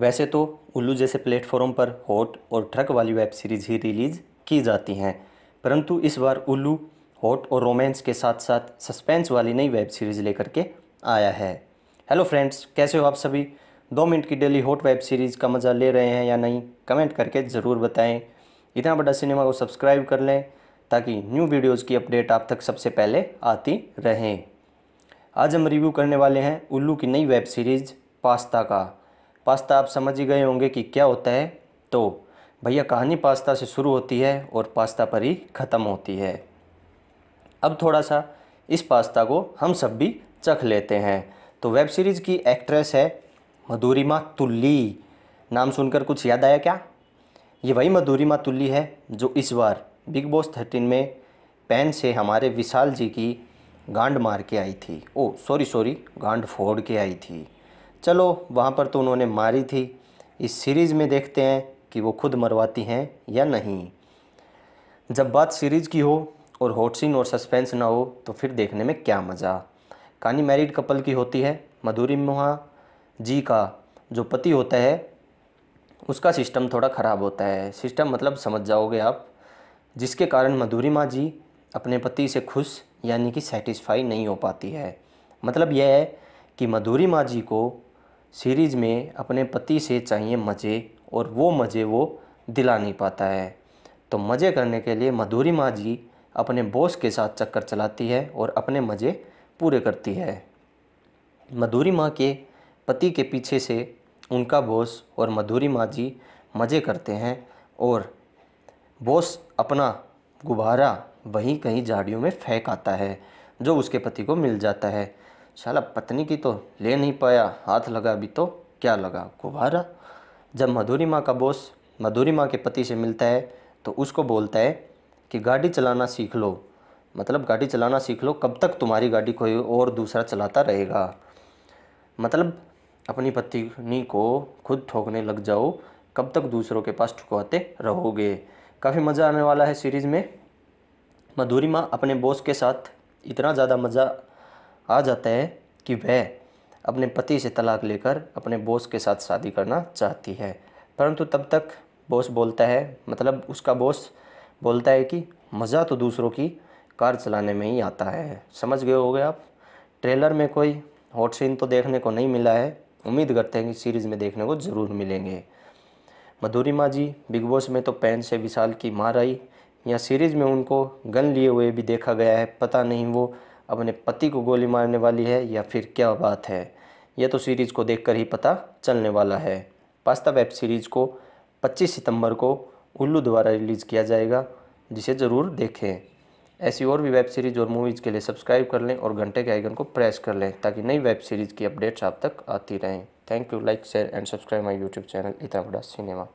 वैसे तो उल्लू जैसे प्लेटफॉर्म पर हॉट और ट्रक वाली वेब सीरीज़ ही रिलीज़ की जाती हैं परंतु इस बार उल्लू हॉट और रोमांस के साथ साथ सस्पेंस वाली नई वेब सीरीज़ लेकर के आया है हेलो फ्रेंड्स कैसे हो आप सभी दो मिनट की डेली हॉट वेब सीरीज़ का मज़ा ले रहे हैं या नहीं कमेंट करके ज़रूर बताएं इतना बड़ा सिनेमा को सब्सक्राइब कर लें ताकि न्यू वीडियोज़ की अपडेट आप तक सबसे पहले आती रहें आज हम रिव्यू करने वाले हैं उल्लू की नई वेब सीरीज़ पास्ता का पास्ता आप समझ ही गए होंगे कि क्या होता है तो भैया कहानी पास्ता से शुरू होती है और पास्ता पर ही ख़त्म होती है अब थोड़ा सा इस पास्ता को हम सब भी चख लेते हैं तो वेब सीरीज़ की एक्ट्रेस है मधुरिमा तुल्ली नाम सुनकर कुछ याद आया क्या ये वही मधुरिमा तुल्ली है जो इस बार बिग बॉस थर्टीन में पैन से हमारे विशाल जी की गांड मार के आई थी ओ सॉरी सॉरी गांड फोड़ के आई थी चलो वहाँ पर तो उन्होंने मारी थी इस सीरीज़ में देखते हैं कि वो खुद मरवाती हैं या नहीं जब बात सीरीज़ की हो और हॉट सीन और सस्पेंस ना हो तो फिर देखने में क्या मज़ा कहानी मैरिड कपल की होती है मधुरी मोहा जी का जो पति होता है उसका सिस्टम थोड़ा ख़राब होता है सिस्टम मतलब समझ जाओगे आप जिसके कारण मधुरी माँ जी अपने पति से खुश यानी कि सेटिस्फाई नहीं हो पाती है मतलब यह है कि मधुरी माँ जी को सीरीज़ में अपने पति से चाहिए मज़े और वो मज़े वो दिला नहीं पाता है तो मज़े करने के लिए मधुरी माँ जी अपने बॉस के साथ चक्कर चलाती है और अपने मज़े पूरे करती है मधुरी माँ के पति के पीछे से उनका बॉस और मधुरी माँ जी मज़े करते हैं और बॉस अपना गुब्बारा वहीं कहीं झाड़ियों में फेंक आता है जो उसके पति को मिल जाता है शाला पत्नी की तो ले नहीं पाया हाथ लगा भी तो क्या लगा गुब्बारा जब मधुरी माँ का बोस मधुरी माँ के पति से मिलता है तो उसको बोलता है कि गाड़ी चलाना सीख लो मतलब गाड़ी चलाना सीख लो कब तक तुम्हारी गाड़ी कोई और दूसरा चलाता रहेगा मतलब अपनी पत्नी को खुद ठोकने लग जाओ कब तक दूसरों के पास ठुकवाते रहोगे काफ़ी मज़ा आने वाला है सीरीज़ में मधुरी माँ अपने बॉस के साथ इतना ज़्यादा मज़ा आ जाता है कि वह अपने पति से तलाक लेकर अपने बॉस के साथ शादी करना चाहती है परंतु तब तक बॉस बोलता है मतलब उसका बॉस बोलता है कि मज़ा तो दूसरों की कार चलाने में ही आता है समझ गए हो गए आप ट्रेलर में कोई हॉट सीन तो देखने को नहीं मिला है उम्मीद करते हैं कि सीरीज़ में देखने को ज़रूर मिलेंगे मधुरिमा जी बिग बॉस में तो पैन से विशाल की मार आई या सीरीज़ में उनको गन लिए हुए भी देखा गया है पता नहीं वो अपने पति को गोली मारने वाली है या फिर क्या बात है यह तो सीरीज़ को देखकर ही पता चलने वाला है पास्ता वेब सीरीज़ को 25 सितंबर को उल्लू द्वारा रिलीज़ किया जाएगा जिसे ज़रूर देखें ऐसी और भी वेब सीरीज़ और मूवीज़ के लिए सब्सक्राइब कर लें और घंटे के आइकन को प्रेस कर लें ताकि नई वेब सीरीज़ की अपडेट्स आप तक आती रहें thank you like share and subscribe my YouTube channel इतना बड़ा सिनेमा